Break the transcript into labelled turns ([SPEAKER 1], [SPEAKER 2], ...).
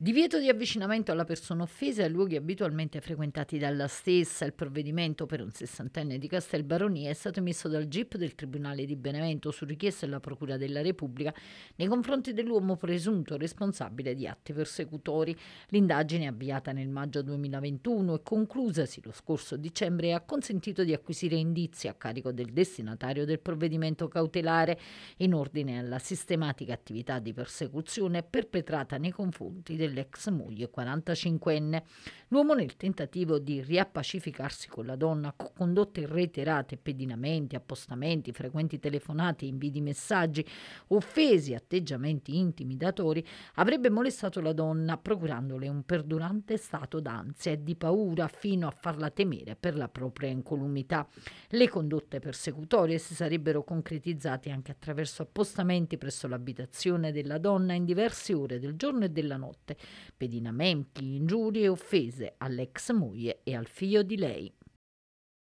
[SPEAKER 1] Divieto di avvicinamento alla persona offesa ai luoghi abitualmente frequentati dalla stessa. Il provvedimento per un sessantenne di Castelbaronia è stato emesso dal GIP del Tribunale di Benevento su richiesta della Procura della Repubblica nei confronti dell'uomo presunto responsabile di atti persecutori. L'indagine avviata nel maggio 2021 e conclusasi lo scorso dicembre ha consentito di acquisire indizi a carico del destinatario del provvedimento cautelare in ordine alla sistematica attività di persecuzione perpetrata nei confronti del dell'ex moglie 45enne. L'uomo nel tentativo di riappacificarsi con la donna, con condotte reiterate, pedinamenti, appostamenti, frequenti telefonate, invii di messaggi, offesi, atteggiamenti intimidatori, avrebbe molestato la donna procurandole un perdurante stato d'ansia e di paura fino a farla temere per la propria incolumità. Le condotte persecutorie si sarebbero concretizzate anche attraverso appostamenti presso l'abitazione della donna in diverse ore del giorno e della notte, pedinamenti, ingiurie e offese all'ex moglie e al figlio di lei.